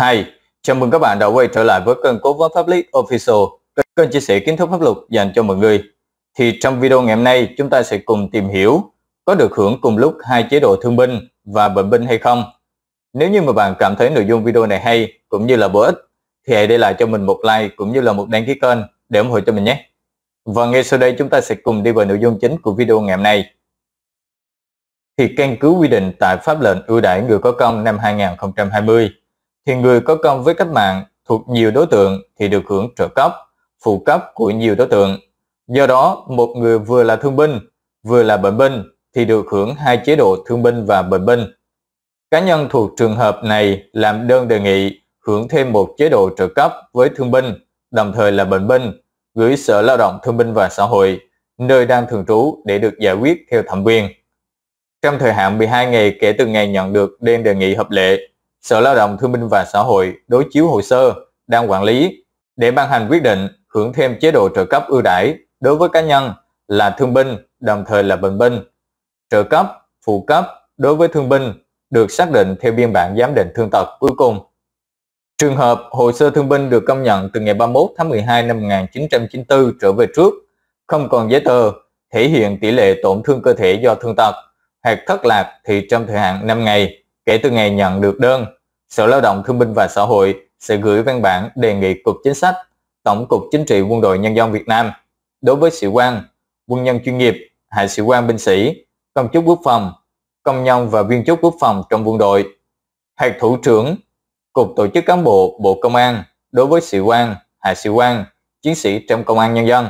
hai Chào mừng các bạn đã quay trở lại với kênh Cố vấn Pháp lý Official, kênh chia sẻ kiến thức pháp luật dành cho mọi người. Thì trong video ngày hôm nay, chúng ta sẽ cùng tìm hiểu có được hưởng cùng lúc hai chế độ thương binh và bệnh binh hay không. Nếu như mà bạn cảm thấy nội dung video này hay cũng như là bổ ích, thì hãy để lại cho mình một like cũng như là một đăng ký kênh để ủng hộ cho mình nhé. Và ngay sau đây chúng ta sẽ cùng đi vào nội dung chính của video ngày hôm nay. Thì căn cứ quy định tại pháp lệnh ưu đãi người có công năm 2020 thì người có công với cách mạng thuộc nhiều đối tượng thì được hưởng trợ cấp, phụ cấp của nhiều đối tượng. Do đó, một người vừa là thương binh, vừa là bệnh binh thì được hưởng hai chế độ thương binh và bệnh binh. Cá nhân thuộc trường hợp này làm đơn đề nghị hưởng thêm một chế độ trợ cấp với thương binh, đồng thời là bệnh binh, gửi Sở Lao động Thương binh và Xã hội, nơi đang thường trú để được giải quyết theo thẩm quyền. Trong thời hạn 12 ngày kể từ ngày nhận được đơn đề nghị hợp lệ, Sở Lao động Thương binh và Xã hội đối chiếu hồ sơ đang quản lý để ban hành quyết định hưởng thêm chế độ trợ cấp ưu đãi đối với cá nhân là thương binh đồng thời là bệnh binh. Trợ cấp, phụ cấp đối với thương binh được xác định theo biên bản giám định thương tật cuối cùng. Trường hợp hồ sơ thương binh được công nhận từ ngày 31 tháng 12 năm 1994 trở về trước, không còn giấy tờ thể hiện tỷ lệ tổn thương cơ thể do thương tật hoặc thất lạc thì trong thời hạn 5 ngày kể từ ngày nhận được đơn, Sở Lao động Thương binh và Xã hội sẽ gửi văn bản đề nghị Cục Chính sách, Tổng cục Chính trị Quân đội Nhân dân Việt Nam đối với sĩ quan, quân nhân chuyên nghiệp, hạ sĩ quan binh sĩ, công chức quốc phòng, công nhân và viên chức quốc phòng trong quân đội, hạt thủ trưởng, Cục Tổ chức Cán bộ Bộ Công an đối với sĩ quan, hạ sĩ quan, chiến sĩ trong Công an Nhân dân.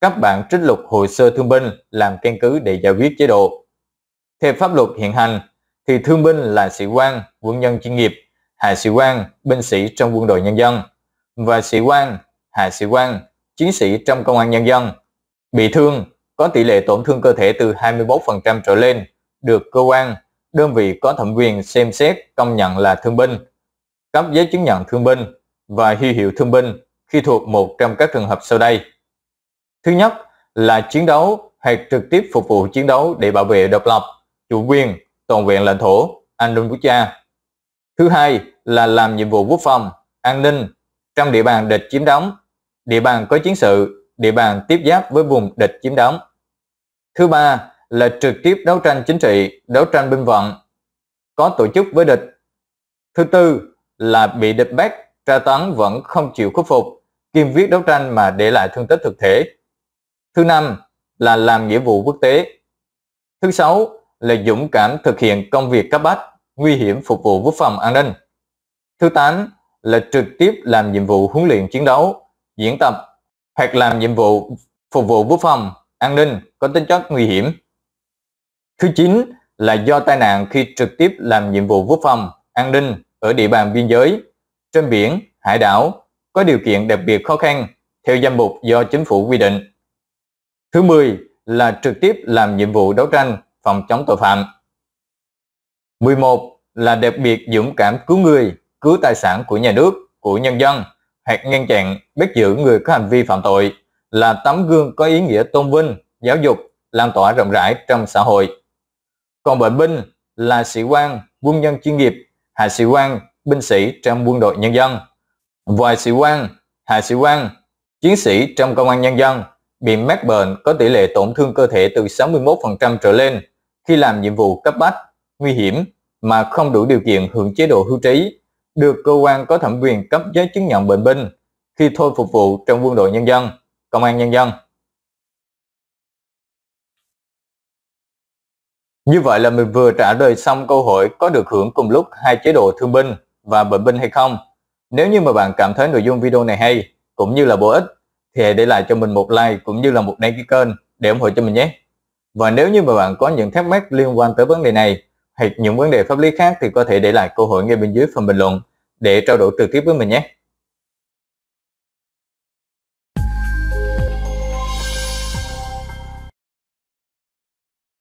Các bạn trích lục hồ sơ thương binh làm căn cứ để giải quyết chế độ. Theo pháp luật hiện hành, thì thương binh là sĩ quan, quân nhân chuyên nghiệp, hạ sĩ quan, binh sĩ trong quân đội nhân dân và sĩ quan, hạ sĩ quan, chiến sĩ trong công an nhân dân. Bị thương có tỷ lệ tổn thương cơ thể từ 21% trở lên, được cơ quan, đơn vị có thẩm quyền xem xét công nhận là thương binh, cấp giấy chứng nhận thương binh và huy hiệu thương binh khi thuộc một trong các trường hợp sau đây. Thứ nhất là chiến đấu hoặc trực tiếp phục vụ chiến đấu để bảo vệ độc lập, chủ quyền, toàn vẹn lãnh thổ, an ninh quốc gia. Thứ hai là làm nhiệm vụ quốc phòng, an ninh trong địa bàn địch chiếm đóng, địa bàn có chiến sự, địa bàn tiếp giáp với vùng địch chiếm đóng. Thứ ba là trực tiếp đấu tranh chính trị, đấu tranh binh vận, có tổ chức với địch. Thứ tư là bị địch bắt, tra tấn vẫn không chịu khuất phục, kiên quyết đấu tranh mà để lại thương tích thực thể. Thứ năm là làm nghĩa vụ quốc tế. Thứ sáu là dũng cảm thực hiện công việc cấp bách, nguy hiểm phục vụ quốc phòng an ninh. Thứ 8 là trực tiếp làm nhiệm vụ huấn luyện chiến đấu, diễn tập hoặc làm nhiệm vụ phục vụ quốc phòng, an ninh có tính chất nguy hiểm. Thứ 9 là do tai nạn khi trực tiếp làm nhiệm vụ quốc phòng, an ninh ở địa bàn biên giới, trên biển, hải đảo có điều kiện đặc biệt khó khăn theo danh mục do chính phủ quy định. Thứ 10 là trực tiếp làm nhiệm vụ đấu tranh phòng chống tội phạm. 11 là đặc biệt dũng cảm cứu người, cứu tài sản của nhà nước, của nhân dân, hoặc ngăn chặn, bắt giữ người có hành vi phạm tội, là tấm gương có ý nghĩa tôn vinh, giáo dục, lan tỏa rộng rãi trong xã hội. Còn bệnh binh là sĩ quan, quân nhân chuyên nghiệp, hạ sĩ quan, binh sĩ trong quân đội nhân dân, vài sĩ quan, hạ sĩ quan, chiến sĩ trong công an nhân dân, bị mắc bệnh có tỷ lệ tổn thương cơ thể từ 61% trở lên khi làm nhiệm vụ cấp bách, nguy hiểm mà không đủ điều kiện hưởng chế độ hưu trí, được cơ quan có thẩm quyền cấp giấy chứng nhận bệnh binh khi thôi phục vụ trong quân đội nhân dân, công an nhân dân. Như vậy là mình vừa trả lời xong câu hỏi có được hưởng cùng lúc hai chế độ thương binh và bệnh binh hay không. Nếu như mà bạn cảm thấy nội dung video này hay cũng như là bổ ích thì hãy để lại cho mình một like cũng như là một đăng ký kênh để ủng hộ cho mình nhé. Và nếu như mà bạn có những thắc mắc liên quan tới vấn đề này hoặc những vấn đề pháp lý khác thì có thể để lại câu hỏi ngay bên dưới phần bình luận để trao đổi trực tiếp với mình nhé.